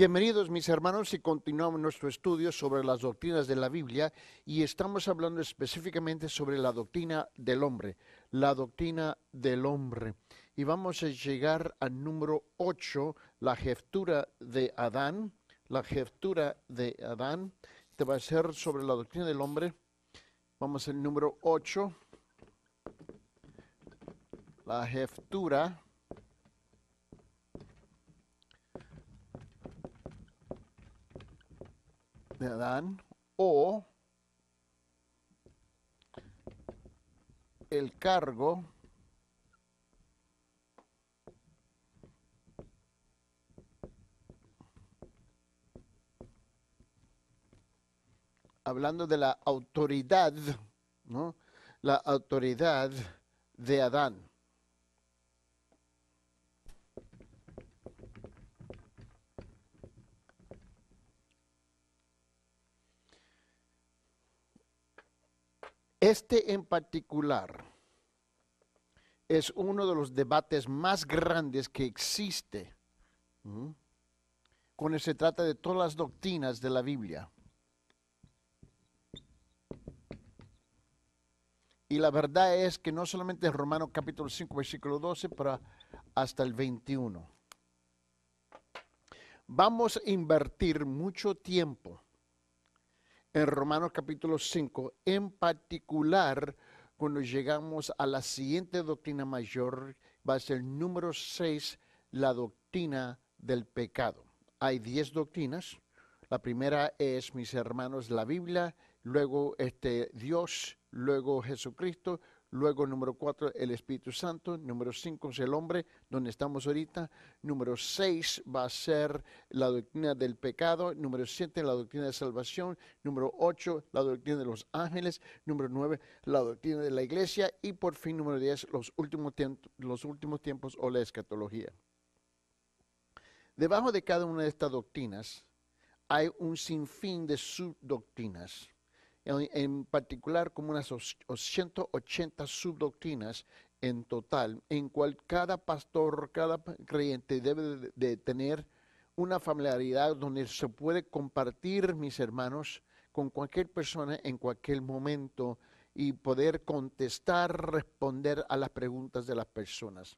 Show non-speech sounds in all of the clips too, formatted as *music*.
Bienvenidos mis hermanos y continuamos nuestro estudio sobre las doctrinas de la Biblia y estamos hablando específicamente sobre la doctrina del hombre, la doctrina del hombre. Y vamos a llegar al número 8, la jeftura de Adán, la jeftura de Adán. Te va a ser sobre la doctrina del hombre. Vamos al número 8, la jeftura de Adán o el cargo hablando de la autoridad, ¿no? La autoridad de Adán. Este en particular es uno de los debates más grandes que existe cuando se trata de todas las doctrinas de la Biblia. Y la verdad es que no solamente es Romano capítulo 5, versículo 12, pero hasta el 21. Vamos a invertir mucho tiempo en Romanos capítulo 5, en particular cuando llegamos a la siguiente doctrina mayor, va a ser número 6, la doctrina del pecado. Hay 10 doctrinas. La primera es, mis hermanos, la Biblia, luego este, Dios, luego Jesucristo, Luego, número cuatro, el Espíritu Santo. Número cinco es el hombre, donde estamos ahorita. Número seis va a ser la doctrina del pecado. Número siete, la doctrina de salvación. Número ocho, la doctrina de los ángeles. Número nueve, la doctrina de la iglesia. Y por fin, número diez, los últimos, los últimos tiempos o la escatología. Debajo de cada una de estas doctrinas hay un sinfín de subdoctrinas en, particular como unas 180 subdoctrinas en total, en cual cada pastor, cada creyente debe de, tener una familiaridad donde se puede compartir, mis hermanos, con cualquier persona en cualquier momento y poder contestar, responder a las preguntas de las personas.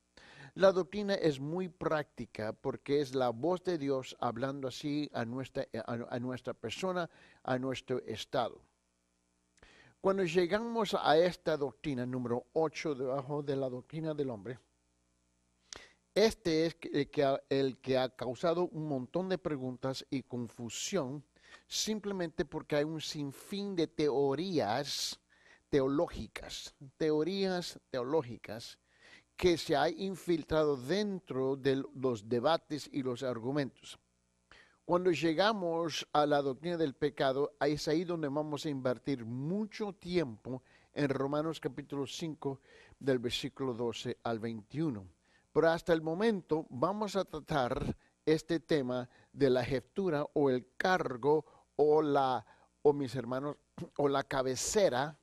La doctrina es muy práctica porque es la voz de Dios hablando así a nuestra, a nuestra persona, a nuestro estado. Cuando llegamos a esta doctrina número 8 debajo de la doctrina del hombre, este es el que, ha, causado un montón de preguntas y confusión simplemente porque hay un sinfín de teorías teológicas, teorías teológicas que se ha infiltrado dentro de los debates y los argumentos. Cuando llegamos a la doctrina del pecado, es ahí donde vamos a invertir mucho tiempo en Romanos capítulo 5 del versículo 12 al 21. Pero hasta el momento vamos a tratar este tema de la jefatura o el cargo o la, o mis hermanos, *clears throat* o la cabecera,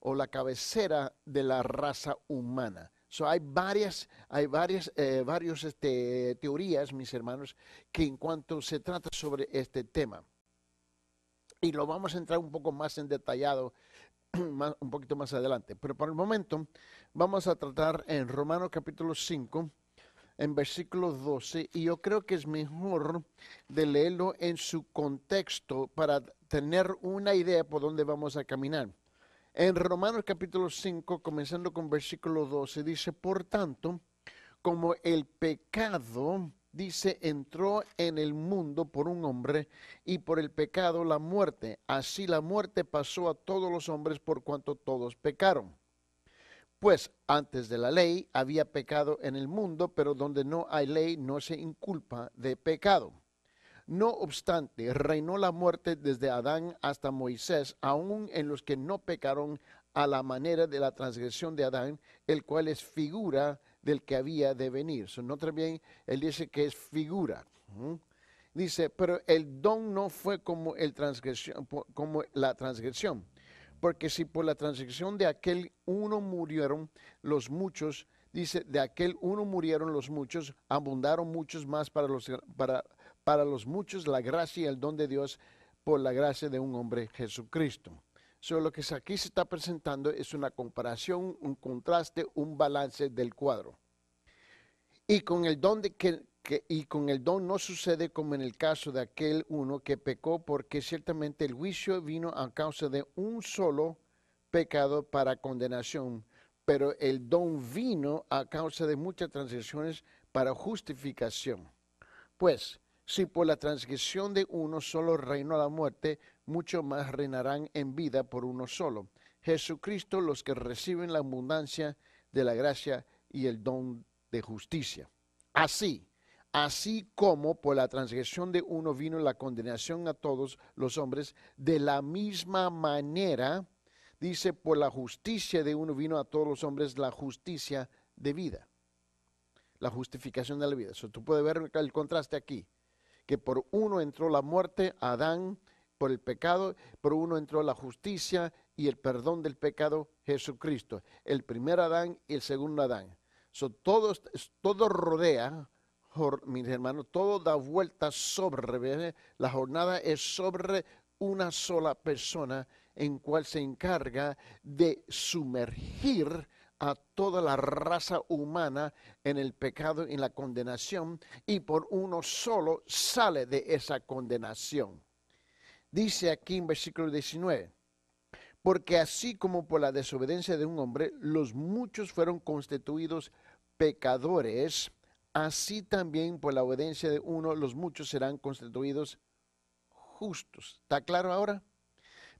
o la cabecera de la raza humana. So, hay varias, hay varias, eh, varios, este, teorías, mis hermanos, que en cuanto se trata sobre este tema. Y lo vamos a entrar un poco más en detallado, *clears throat* un poquito más adelante. Pero por el momento vamos a tratar en Romanos capítulo 5, en versículo 12, y yo creo que es mejor de leerlo en su contexto para tener una idea por dónde vamos a caminar. En Romanos capítulo 5, comenzando con versículo 12, dice, por tanto, como el pecado, dice, entró en el mundo por un hombre y por el pecado la muerte. Así la muerte pasó a todos los hombres por cuanto todos pecaron. Pues antes de la ley había pecado en el mundo, pero donde no hay ley no se inculpa de pecado. No obstante, reinó la muerte desde Adán hasta Moisés, aun en los que no pecaron a la manera de la transgresión de Adán, el cual es figura del que había de venir. So, no él dice que es figura. Dice, pero el don no fue como, como la transgresión, porque si por la transgresión de aquel uno murieron los muchos, dice, de aquel uno murieron los muchos, abundaron muchos más para los, para para los muchos la gracia y el don de Dios por la gracia de un hombre, Jesucristo. So, lo que aquí se está presentando es una comparación, un contraste, un balance del cuadro. Y con el don que, y con el don no sucede como en el caso de aquel uno que pecó, porque ciertamente el juicio vino a causa de un solo pecado para condenación, pero el don vino a causa de muchas transgresiones para justificación. Pues, si por la transgresión de uno solo reinó la muerte, mucho más reinarán en vida por uno solo, Jesucristo, los que reciben la abundancia de la gracia y el don de justicia. Así, así como por la transgresión de uno vino la condenación a todos los hombres, de la misma manera, dice, por la justicia de uno vino a todos los hombres la justicia de vida, la justificación de la vida. Eso tú puedes ver el contraste aquí que por uno entró la muerte, Adán, por el pecado, por uno entró la justicia y el perdón del pecado, Jesucristo, el primer Adán y el segundo Adán. todo, rodea, mis hermanos, todo da vuelta sobre, la jornada es sobre una sola persona en cual se encarga de sumergir a toda la raza humana en el pecado y en la condenación, y por uno solo sale de esa condenación. Dice aquí en versículo 19, porque así como por la desobediencia de un hombre los muchos fueron constituidos pecadores, así también por la obediencia de uno los muchos serán constituidos justos. ¿Está claro ahora?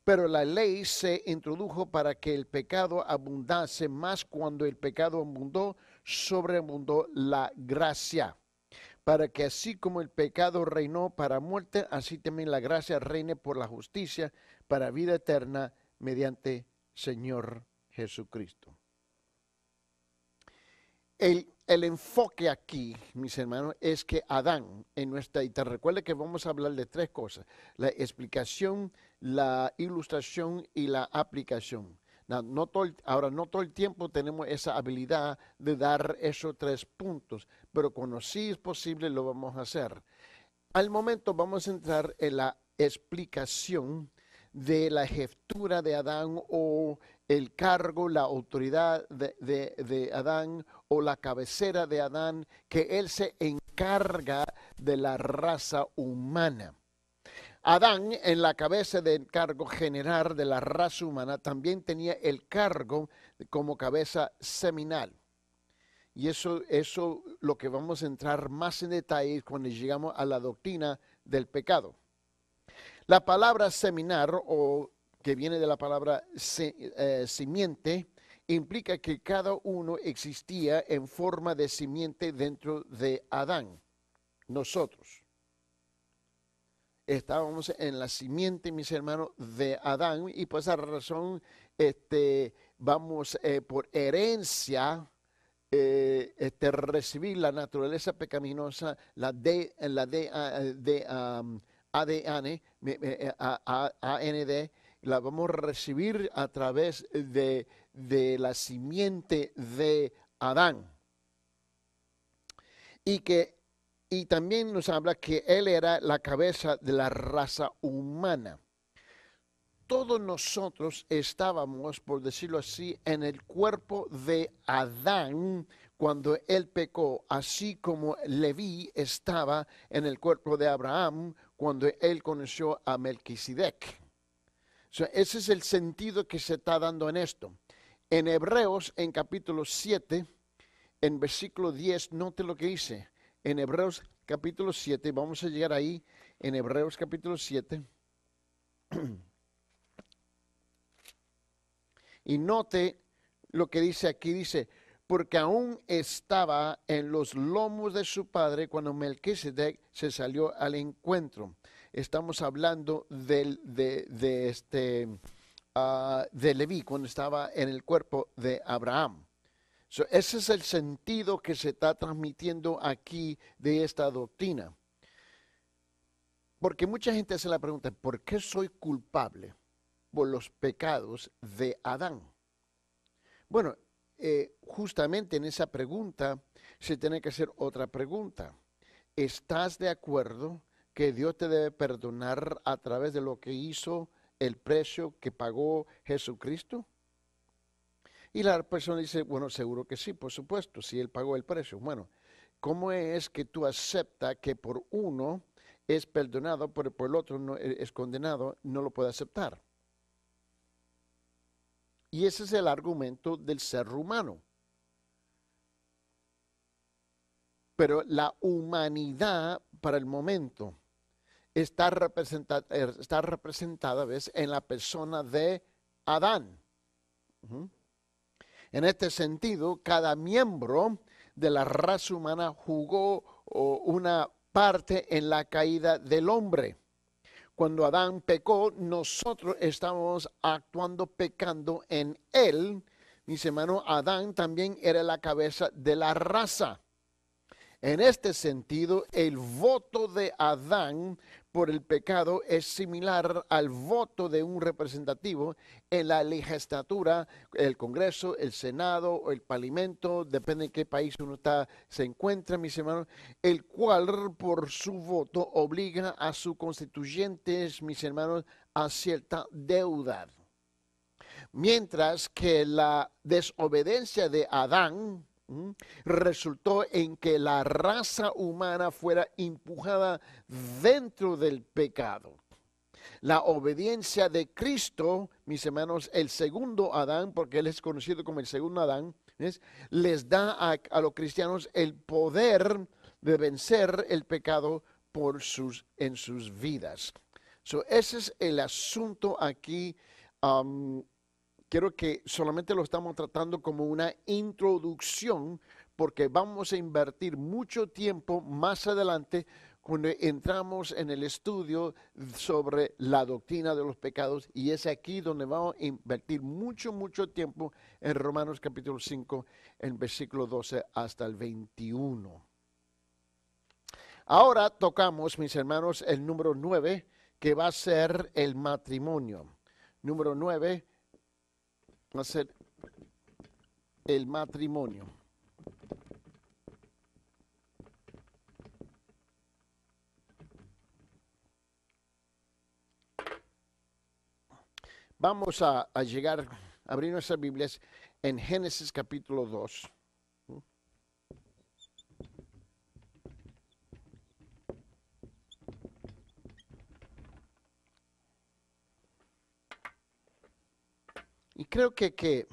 Pero la ley se introdujo para que el pecado abundase más cuando el pecado abundó, sobreabundó la gracia. Para que así como el pecado reinó para muerte, así también la gracia reine por la justicia para vida eterna mediante Señor Jesucristo. El, enfoque aquí, mis hermanos, es que Adán en nuestra, y te recuerda que vamos a hablar de tres cosas, la explicación, la ilustración y la aplicación. ahora, no todo el tiempo tenemos esa habilidad de dar esos tres puntos, pero cuando sí es posible lo vamos a hacer. Al momento vamos a entrar en la explicación de la jefatura de Adán o el cargo, la autoridad de, Adán o la cabecera de Adán, que él se encarga de la raza humana. Adán, en la cabeza del cargo general de la raza humana, también tenía el cargo como cabeza seminal. Y eso, eso lo que vamos a entrar más en detalle cuando llegamos a la doctrina del pecado. La palabra seminar, o que viene de la palabra eh, simiente, implica que cada uno existía en forma de simiente dentro de Adán, nosotros estábamos en la simiente, mis hermanos, de Adán, y por esa razón este, vamos eh, por herencia. Eh, este, recibir la naturaleza pecaminosa, la de, la de, de ADN, AND, la vamos a recibir a través de, de la simiente de Adán. Y que y también nos habla que Él era la cabeza de la raza humana. Todos nosotros estábamos, por decirlo así, en el cuerpo de Adán cuando Él pecó, así como Leví estaba en el cuerpo de Abraham cuando Él conoció a Melquisedec. ese es el sentido que se está dando en esto. En Hebreos, en capítulo 7, en versículo 10, note lo que dice en Hebreos capítulo 7, vamos a llegar ahí en Hebreos capítulo 7. *clears throat* Y note lo que dice aquí, dice, porque aún estaba en los lomos de su padre cuando Melquisedec se salió al encuentro. Estamos hablando del, de, este, ah, de Leví, cuando estaba en el cuerpo de Abraham ese es el sentido que se está transmitiendo aquí de esta doctrina. Porque mucha gente se la pregunta, ¿por qué soy culpable por los pecados de Adán? Bueno, eh, justamente en esa pregunta se tiene que hacer otra pregunta. ¿Estás de acuerdo que Dios te debe perdonar a través de lo que hizo el precio que pagó Jesucristo? Y la persona dice, bueno, seguro que sí, por supuesto, si él pagó el precio. Bueno, ¿cómo es que tú aceptas que por uno es perdonado, pero por el otro no, eh, es condenado, no lo puede aceptar? Y ese es el argumento del ser humano. Pero la humanidad para el momento está, representada, eh, está representada ¿ves? en la persona de Adán. En este sentido, cada miembro de la raza humana jugó una parte en la caída del hombre. Cuando Adán pecó, nosotros estamos actuando pecando en él. Mis hermanos, Adán también era la cabeza de la raza. En este sentido, el voto de Adán por el pecado es similar al voto de un representativo en la legislatura, el Congreso, el Senado o el Parlamento, depende de qué país uno está, se encuentra, mis hermanos, el cual por su voto obliga a sus constituyentes, mis hermanos, a cierta deuda. Mientras que la desobediencia de Adán, resultó en que la raza humana fuera empujada dentro del pecado. La obediencia de Cristo, mis hermanos, el segundo Adán, porque él es conocido como el segundo Adán, les da a, los cristianos el poder de vencer el pecado por sus, en sus vidas. So, ese es el asunto aquí quiero que solamente lo estamos tratando como una introducción porque vamos a invertir mucho tiempo más adelante cuando entramos en el estudio sobre la doctrina de los pecados y es aquí donde vamos a invertir mucho, mucho tiempo en Romanos capítulo 5, en versículo 12 hasta el 21. Ahora tocamos, mis hermanos, el número 9, que va a ser el matrimonio. Número 9, a ser el matrimonio. Vamos a, llegar, a abrir nuestras Biblias en Génesis capítulo 2. creo que,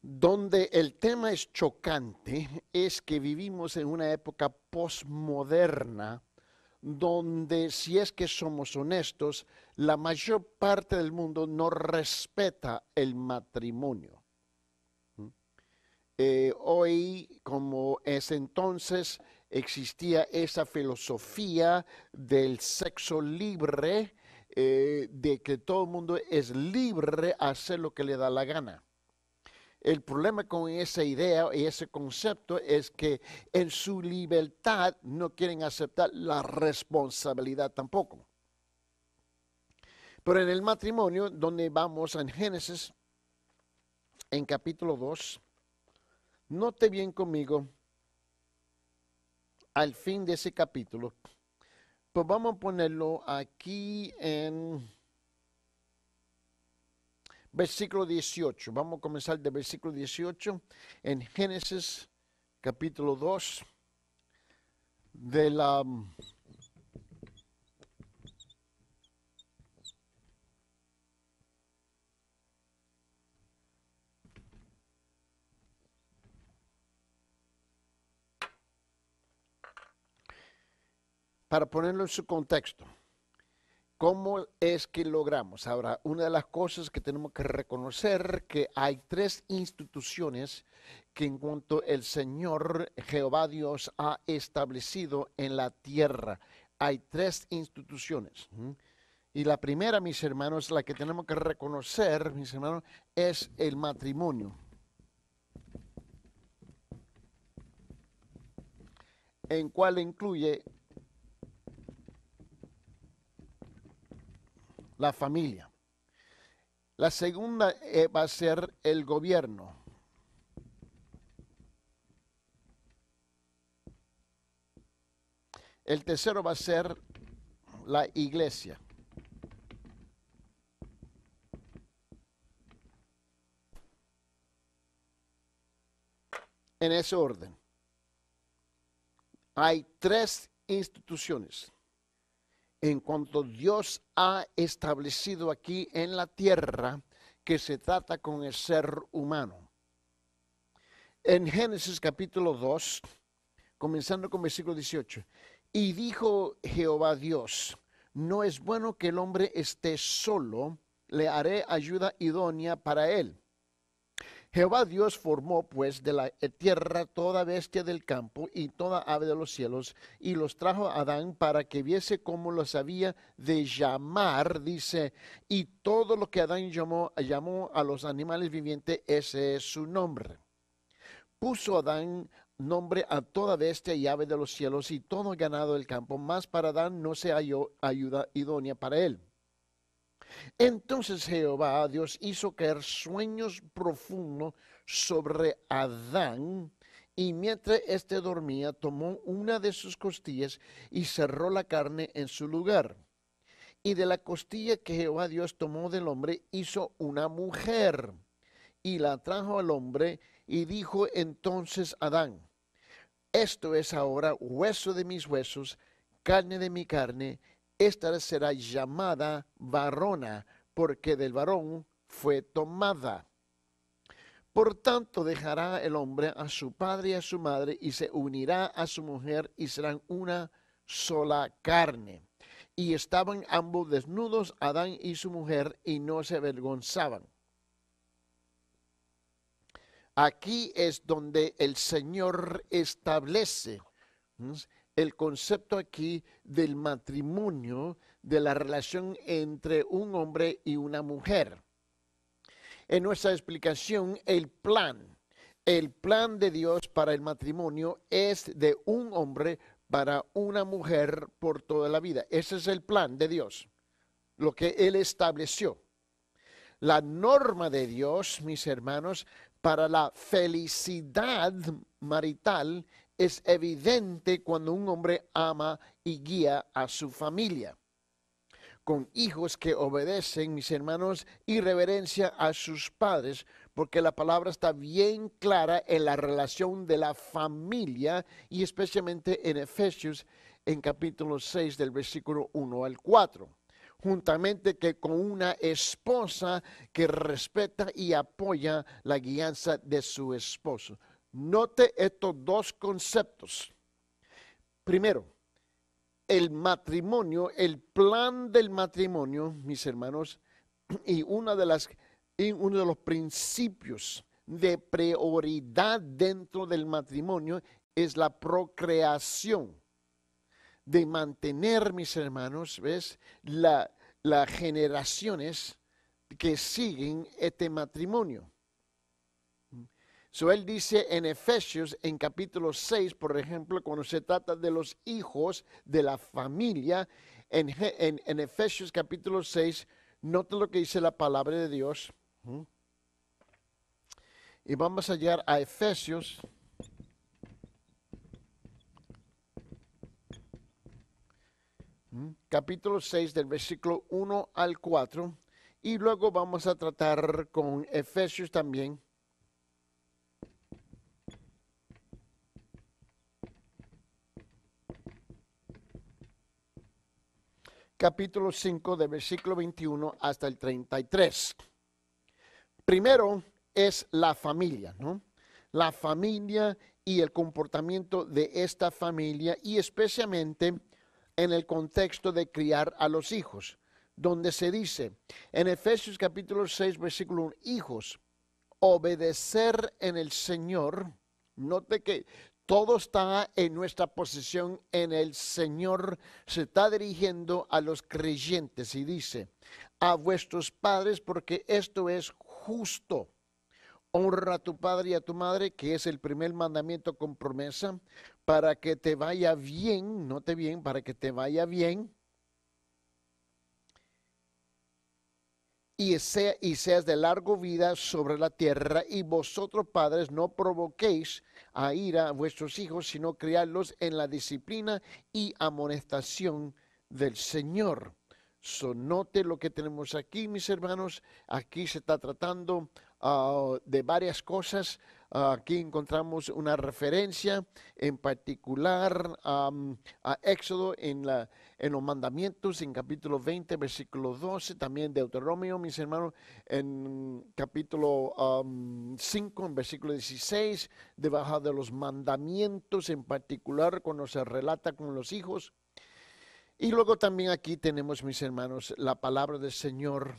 donde el tema es chocante es que vivimos en una época postmoderna donde si es que somos honestos, la mayor parte del mundo no respeta el matrimonio. ¿Mm? Eh, hoy, como es entonces, existía esa filosofía del sexo libre eh, de que todo el mundo es libre a hacer lo que le da la gana. El problema con esa idea y ese concepto es que en su libertad no quieren aceptar la responsabilidad tampoco. Pero en el matrimonio, donde vamos en Génesis, en capítulo 2, note bien conmigo al fin de ese capítulo, pues vamos a ponerlo aquí en versículo 18. Vamos a comenzar de versículo 18 en Génesis capítulo 2 de la para ponerlo en su contexto, ¿cómo es que logramos? Ahora, una de las cosas que tenemos que reconocer que hay tres instituciones que en cuanto el Señor Jehová Dios ha establecido en la tierra, hay tres instituciones. Y la primera, mis hermanos, la que tenemos que reconocer, mis hermanos, es el matrimonio. En cual incluye la familia. La segunda eh, va a ser el gobierno. El tercero va a ser la iglesia. En ese orden. Hay tres instituciones en cuanto Dios ha establecido aquí en la tierra que se trata con el ser humano. En Génesis capítulo 2, comenzando con versículo 18, y dijo Jehová Dios, no es bueno que el hombre esté solo, le haré ayuda idónea para él. Jehová Dios formó pues de la eh, tierra toda bestia del campo y toda ave de los cielos y los trajo a Adán para que viese cómo los había de llamar, dice, y todo lo que Adán llamó, llamó a los animales vivientes, ese es su nombre. Puso Adán nombre a toda bestia y ave de los cielos y todo ganado del campo, mas para Adán no se halló ayuda idónea para él. Entonces Jehová Dios hizo caer sueños profundos sobre Adán y mientras éste dormía tomó una de sus costillas y cerró la carne en su lugar. Y de la costilla que Jehová Dios tomó del hombre hizo una mujer y la trajo al hombre y dijo entonces Adán, esto es ahora hueso de mis huesos, carne de mi carne esta será llamada varona, porque del varón fue tomada. Por tanto, dejará el hombre a su padre y a su madre y se unirá a su mujer y serán una sola carne. Y estaban ambos desnudos, Adán y su mujer, y no se avergonzaban. Aquí es donde el Señor establece el concepto aquí del matrimonio, de la relación entre un hombre y una mujer. En nuestra explicación, el plan, el plan de Dios para el matrimonio es de un hombre para una mujer por toda la vida. Ese es el plan de Dios, lo que Él estableció. La norma de Dios, mis hermanos, para la felicidad marital es evidente cuando un hombre ama y guía a su familia. Con hijos que obedecen, mis hermanos, y reverencia a sus padres, porque la palabra está bien clara en la relación de la familia y especialmente en Efesios en capítulo 6 del versículo 1 al 4 juntamente que con una esposa que respeta y apoya la guianza de su esposo. Note estos dos conceptos. Primero, el matrimonio, el plan del matrimonio, mis hermanos, y una de las uno de los principios de prioridad dentro del matrimonio es la procreación. De mantener, mis hermanos, ¿ves? La, las generaciones que siguen este matrimonio. So él dice en Efesios, en capítulo 6, por ejemplo, cuando se trata de los hijos de la familia, en, Efesios capítulo 6, nota lo que dice la palabra de Dios. Y vamos a hallar a Efesios. Capítulo 6 del versículo 1 al 4. Y luego vamos a tratar con Efesios también capítulo 5, de versículo 21 hasta el 33. Primero es la familia, ¿no? La familia y el comportamiento de esta familia y especialmente en el contexto de criar a los hijos, donde se dice en Efesios capítulo 6, versículo 1, hijos, obedecer en el Señor. Note que todo está en nuestra posición en el Señor. Se está dirigiendo a los creyentes y dice, a vuestros padres porque esto es justo. Honra a tu padre y a tu madre, que es el primer mandamiento con promesa, para que te vaya bien, no te bien, para que te vaya bien y, sea, y seas de largo vida sobre la tierra, y vosotros padres no provoquéis a ira a vuestros hijos, sino criarlos en la disciplina y amonestación del Señor. Sonote lo que tenemos aquí, mis hermanos. Aquí se está tratando ah, de varias cosas, Aquí encontramos una referencia en particular a Éxodo en, la, en los mandamientos, en capítulo 20, versículo 12, también Deuteronomio, mis hermanos, en capítulo 5, versículo 16, debajo de los mandamientos, en particular cuando se relata con los hijos y luego también aquí tenemos, mis hermanos, la palabra del Señor.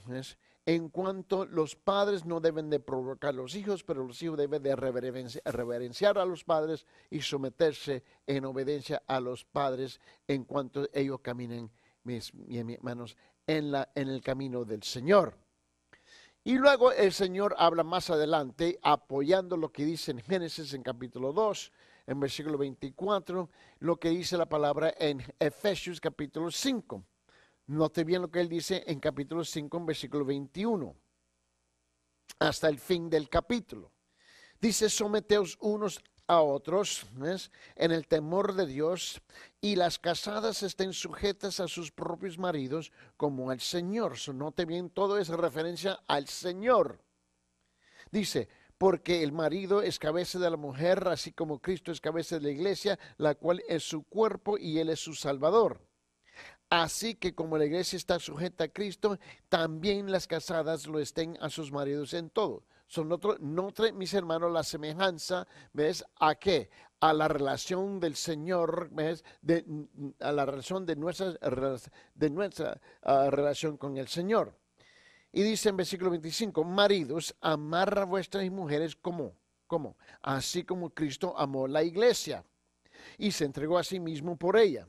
En cuanto los padres no deben de provocar a los hijos, pero los hijos deben de reverenciar a los padres y someterse en obediencia a los padres en cuanto ellos caminen, mis, hermanos, en, la, en el camino del Señor. Y luego el Señor habla más adelante apoyando lo que dice en Génesis en capítulo 2, en versículo 24, lo que dice la palabra en Efesios capítulo 5. Note bien lo que él dice en capítulo 5, en versículo 21, hasta el fin del capítulo. Dice, someteos unos a otros en el temor de Dios y las casadas estén sujetas a sus propios maridos como al Señor. So, note bien, todo es referencia al Señor. Dice, porque el marido es cabeza de la mujer, así como Cristo es cabeza de la iglesia, la cual es su cuerpo y él es su salvador. Así que como la iglesia está sujeta a Cristo, también las casadas lo estén a sus maridos en todo. Son otro, noten, mis hermanos, la semejanza, ¿ves? ¿A qué? A la relación del Señor, ¿ves? a la relación de nuestra, de nuestra ah, relación con el Señor. Y dice en versículo 25, maridos, amarra vuestras mujeres como, como, así como Cristo amó la iglesia y se entregó a sí mismo por ella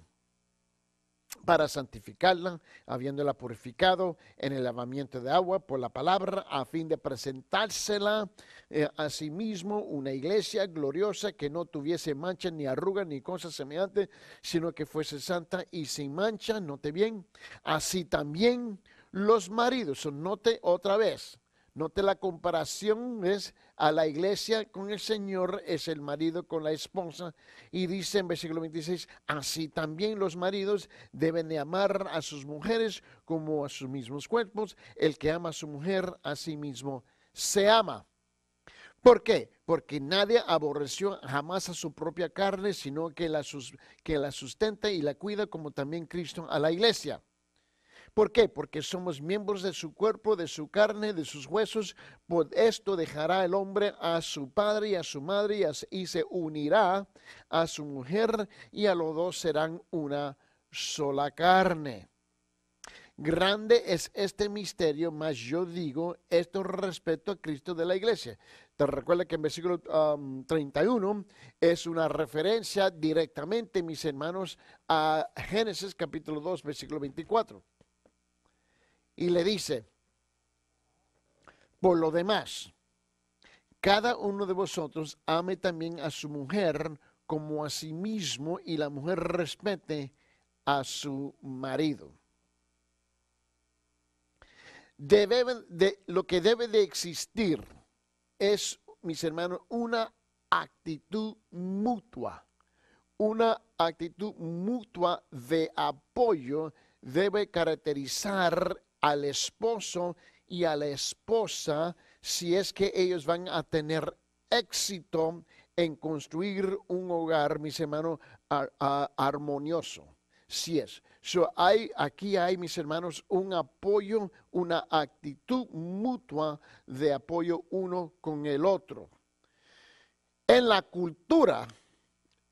para santificarla, habiéndola purificado en el lavamiento de agua por la palabra, a fin de presentársela eh, a sí mismo una iglesia gloriosa que no tuviese mancha ni arruga ni cosa semejante, sino que fuese santa y sin mancha, note bien, así también los maridos, note otra vez, note la comparación es a la iglesia con el Señor, es el marido con la esposa, y dice en versículo 26, así también los maridos deben de amar a sus mujeres como a sus mismos cuerpos, el que ama a su mujer a sí mismo se ama. ¿Por qué? Porque nadie aborreció jamás a su propia carne, sino que la, que la sustenta y la cuida como también Cristo a la iglesia. ¿Por qué? Porque somos miembros de su cuerpo, de su carne, de sus huesos. Por esto dejará el hombre a su padre y a su madre y, se unirá a su mujer y a los dos serán una sola carne. Grande es este misterio, más yo digo esto respecto a Cristo de la iglesia. Te recuerda que en versículo 31 um, es una referencia directamente, mis hermanos, a Génesis capítulo 2, versículo 24 y le dice, por lo demás, cada uno de vosotros ame también a su mujer como a sí mismo y la mujer respete a su marido. Debe, de, lo que debe de existir es, mis hermanos, una actitud mutua. Una actitud mutua de apoyo debe caracterizar al esposo y a la esposa si es que ellos van a tener éxito en construir un hogar, mis hermanos, armonioso. Si es. aquí hay, mis hermanos, un apoyo, una actitud mutua de apoyo uno con el otro. En la cultura,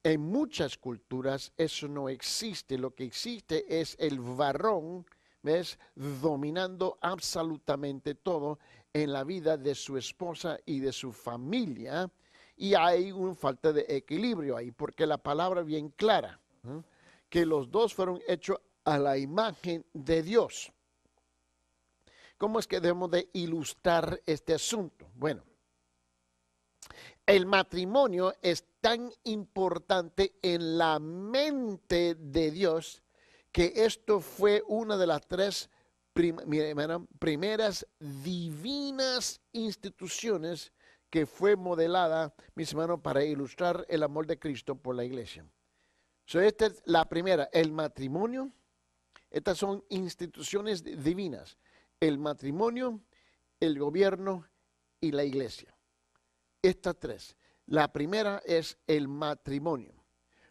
en muchas culturas, eso no existe. Lo que existe es el varón ¿ves? Dominando absolutamente todo en la vida de su esposa y de su familia. Y hay un falta de equilibrio ahí, porque la palabra bien clara, que los dos fueron hechos a la imagen de Dios. ¿Cómo es que debemos de ilustrar este asunto? Bueno, el matrimonio es tan importante en la mente de Dios que esto fue una de las tres primeras divinas instituciones que fue modelada, mis hermanos, para ilustrar el amor de Cristo por la iglesia. So, esta es la primera, el matrimonio. Estas son instituciones divinas. El matrimonio, el gobierno y la iglesia. Estas tres. La primera es el matrimonio.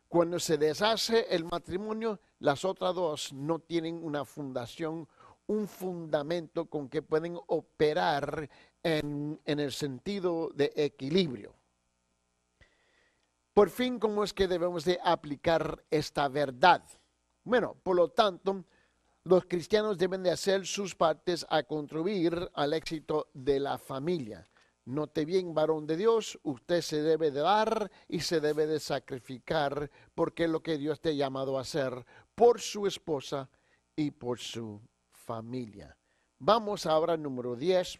Cuando se deshace el matrimonio, las otras dos no tienen una fundación, un fundamento con que pueden operar en, el sentido de equilibrio. Por fin, ¿cómo es que debemos de aplicar esta verdad? Bueno, por lo tanto, los cristianos deben de hacer sus partes a contribuir al éxito de la familia. Note bien, varón de Dios, usted se debe de dar y se debe de sacrificar porque es lo que Dios te ha llamado a hacer por su esposa y por su familia. Vamos ahora al número 10,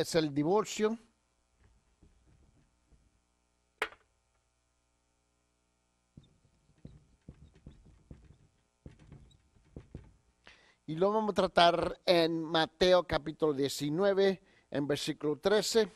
es el divorcio. Y lo vamos a tratar en Mateo capítulo 19, en versículo 13.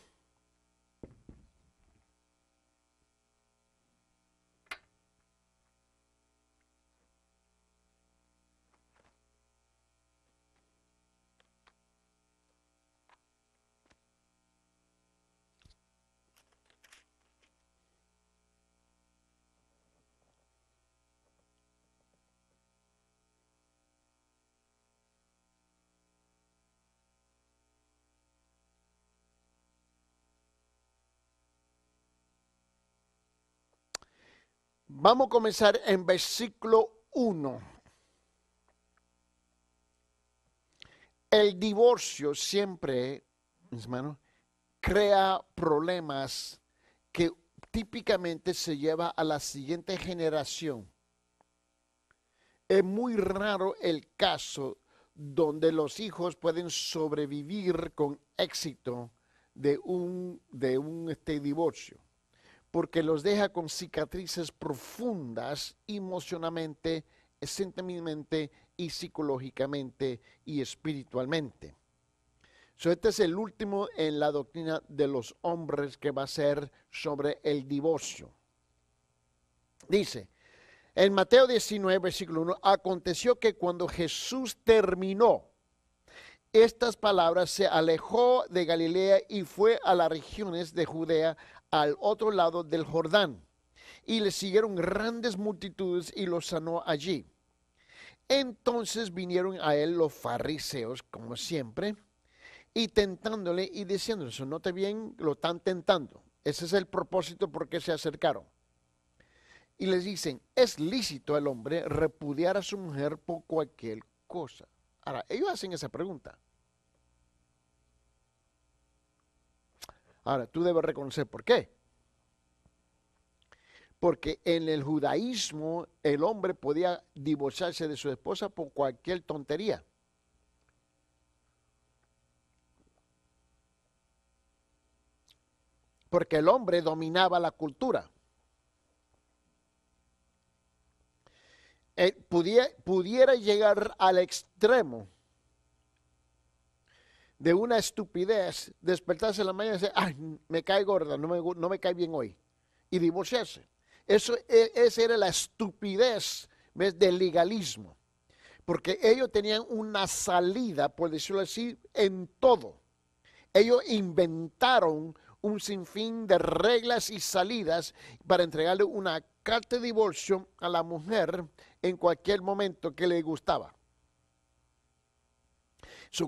Vamos a comenzar en versículo 1. El divorcio siempre, mis hermanos, crea problemas que típicamente se lleva a la siguiente generación. Es muy raro el caso donde los hijos pueden sobrevivir con éxito de un, de un este, divorcio porque los deja con cicatrices profundas emocionalmente, sentimentalmente y psicológicamente y espiritualmente. este es el último en la doctrina de los hombres que va a ser sobre el divorcio. Dice, en Mateo 19, versículo 1, aconteció que cuando Jesús terminó estas palabras, se alejó de Galilea y fue a las regiones de Judea, al otro lado del Jordán. Y le siguieron grandes multitudes y los sanó allí. Entonces vinieron a él los fariseos, como siempre, y tentándole y diciéndole, te bien, lo están tentando. Ese es el propósito por qué se acercaron. Y les dicen, es lícito al hombre repudiar a su mujer por cualquier cosa. Ahora, ellos hacen esa pregunta. Ahora, tú debes reconocer por qué. Porque en el judaísmo el hombre podía divorciarse de su esposa por cualquier tontería. Porque el hombre dominaba la cultura. Eh, pudiera llegar al extremo de una estupidez, despertarse en la mañana y decir, ay, me cae gorda, no me, no me cae bien hoy, y divorciarse. Eso, e, esa era la estupidez del legalismo, porque ellos tenían una salida, por decirlo así, en todo. Ellos inventaron un sinfín de reglas y salidas para entregarle una carta de divorcio a la mujer en cualquier momento que le gustaba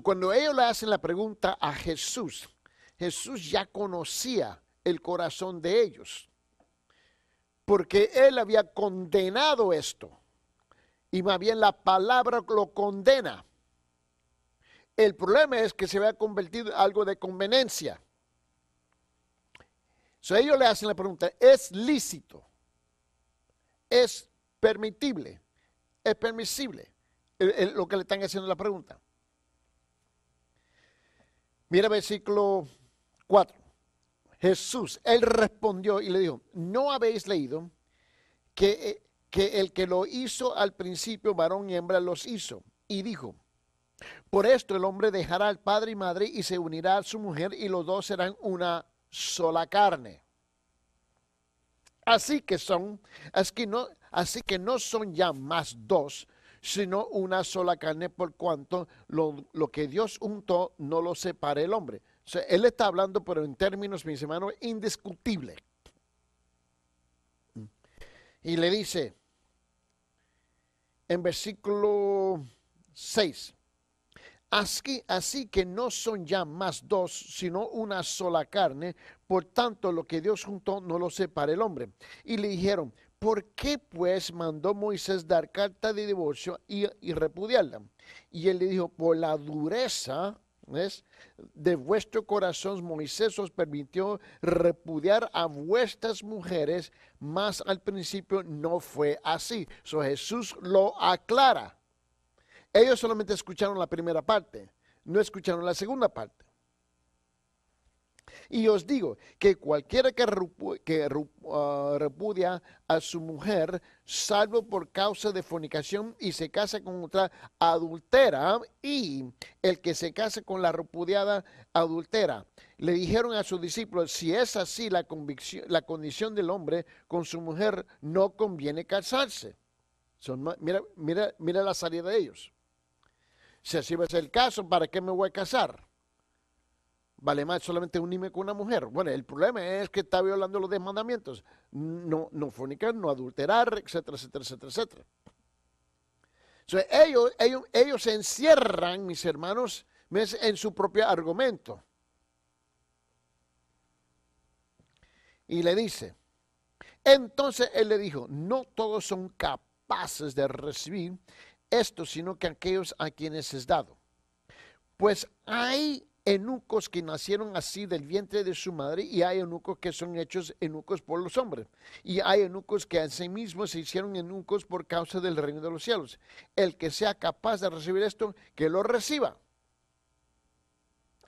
cuando ellos le hacen la pregunta a Jesús, Jesús ya conocía el corazón de ellos, porque él había condenado esto, y más bien la palabra lo condena. El problema es que se había convertido en algo de conveniencia. So, ellos le hacen la pregunta, ¿es lícito? ¿Es permitible? ¿Es permisible? Eh, eh, lo que le están haciendo la pregunta. Mira versículo 4. Jesús, él respondió y le dijo, ¿no habéis leído eh, que, el que lo hizo al principio, varón y hembra, los hizo? Y dijo, por esto el hombre dejará al padre y madre y se unirá a su mujer y los dos serán una sola carne. Así que son, no, así que no son ya más dos, sino una sola carne por cuanto lo, que Dios juntó no lo separe el hombre. él está hablando, pero en términos, mis hermanos, indiscutible. Y le dice, en versículo 6, Así, así, que no son ya más dos, sino una sola carne. Por tanto, lo que Dios juntó no lo separa el hombre. Y le dijeron, ¿Por qué pues mandó Moisés dar carta de divorcio y, repudiarla? Y él le dijo, por la dureza de vuestro corazón, Moisés os permitió repudiar a vuestras mujeres, mas al principio no fue así. So Jesús lo aclara. Ellos solamente escucharon la primera parte, no escucharon la segunda parte. Y os digo que cualquiera que, ah, repudia a su mujer, salvo por causa de fornicación, y se casa con otra adultera, y el que se casa con la repudiada adultera. Le dijeron a sus discípulos, si es así la, la condición del hombre con su mujer, no conviene casarse. mira, mira la salida de ellos. Si así va a ser el caso, ¿para qué me voy a casar? vale más solamente unirme con una mujer. Bueno, el problema es que está violando los desmandamientos. No, no fornicar, no adulterar, etcétera, etcétera, etcétera, etcétera. Entonces, ellos, ellos, ellos se encierran, mis hermanos, en su propio argumento. Y le dice, entonces él le dijo, no todos son capaces de recibir esto, sino que aquellos a quienes es dado. Pues hay eunucos que nacieron así del vientre de su madre y hay enucos que son hechos eunucos por los hombres y hay eunucos que a sí mismos se hicieron eunucos por causa del reino de los cielos. El que sea capaz de recibir esto, que lo reciba.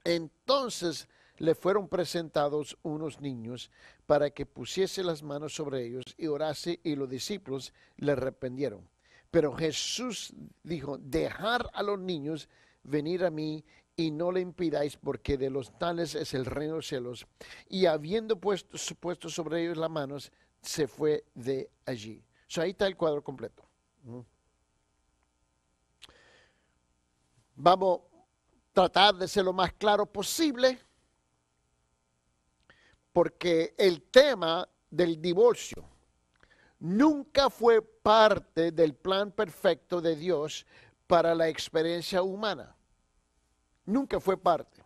Entonces le fueron presentados unos niños para que pusiese las manos sobre ellos y orase y los discípulos le arrepentieron. Pero Jesús dijo, dejar a los niños venir a mí y no le impidáis, porque de los tales es el reino de los cielos. Y habiendo puesto, puesto sobre ellos las manos, se fue de allí. ahí está el cuadro completo. Vamos a tratar de ser lo más claro posible, porque el tema del divorcio nunca fue parte del plan perfecto de Dios para la experiencia humana nunca fue parte.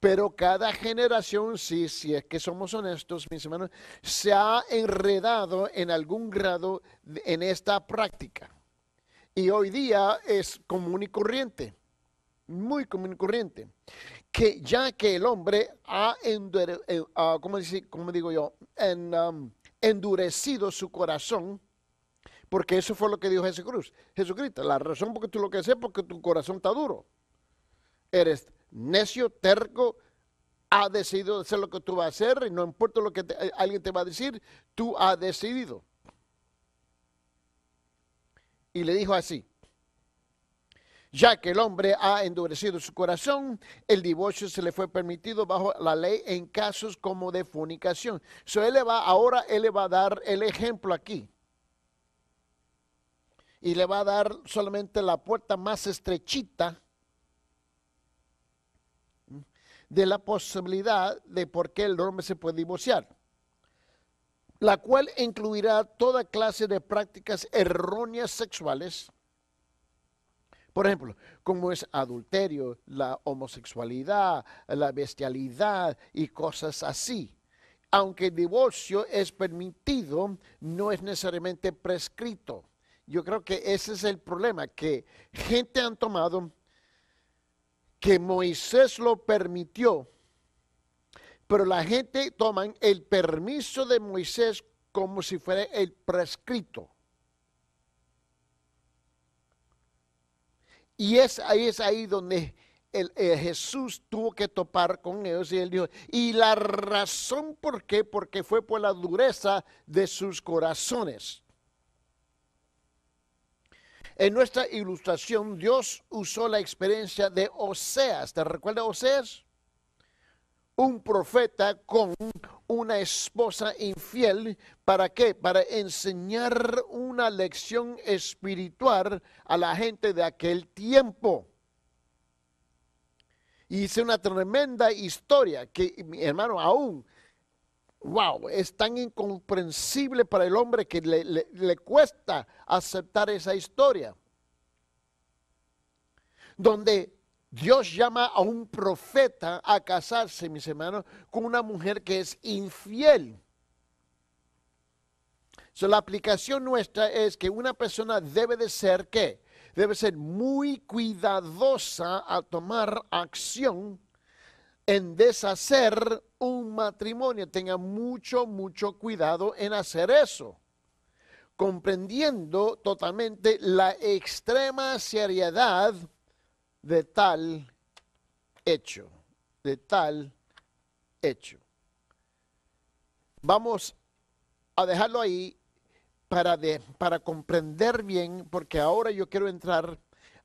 Pero cada generación, sí, si sí, es que somos honestos, mis hermanos, se ha enredado en algún grado en esta práctica. Y hoy día es común y corriente, muy común y corriente, que ya que el hombre ha, eh, ah, digo yo? Um, endurecido su corazón, porque eso fue lo que dijo Jesucristo. Jesucristo, la razón por que tú lo que haces es porque tu corazón está duro eres necio, terco, ha decidido hacer lo que tú vas a hacer y no importa lo que eh, alguien te va a decir, tú has decidido. Y le dijo así, ya que el hombre ha endurecido su corazón, el divorcio se le fue permitido bajo la ley en casos como de fornicación. le va, ahora él le va a dar el ejemplo aquí. Y le va a dar solamente la puerta más estrechita de la posibilidad de por qué el hombre se puede divorciar, la cual incluirá toda clase de prácticas erróneas sexuales, por ejemplo, como es adulterio, la homosexualidad, la bestialidad y cosas así. Aunque el divorcio es permitido, no es necesariamente prescrito. Yo creo que ese es el problema, que gente han tomado que Moisés lo permitió, pero la gente toman el permiso de Moisés como si fuera el prescrito. Y es ahí, es ahí donde el, eh, Jesús tuvo que topar con ellos y él dijo, y la razón por qué, porque fue por la dureza de sus corazones. En nuestra ilustración, Dios usó la experiencia de Oseas. ¿Te recuerda Oseas? Un profeta con una esposa infiel. ¿Para qué? Para enseñar una lección espiritual a la gente de aquel tiempo. Y hice una tremenda historia que, mi hermano, aún wow, es tan incomprensible para el hombre que le, cuesta aceptar esa historia. Donde Dios llama a un profeta a casarse, mis hermanos, con una mujer que es infiel. la aplicación nuestra es que una persona debe de ser qué? Debe ser muy cuidadosa a tomar acción en deshacer un matrimonio. Tenga mucho, mucho cuidado en hacer eso, comprendiendo totalmente la extrema seriedad de tal hecho, de tal hecho. Vamos a dejarlo ahí para, para comprender bien, porque ahora yo quiero entrar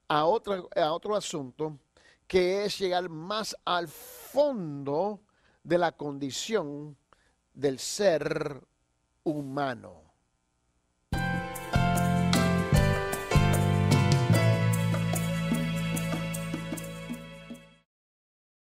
a, otra, a otro asunto que es llegar más al fondo de la condición del ser humano.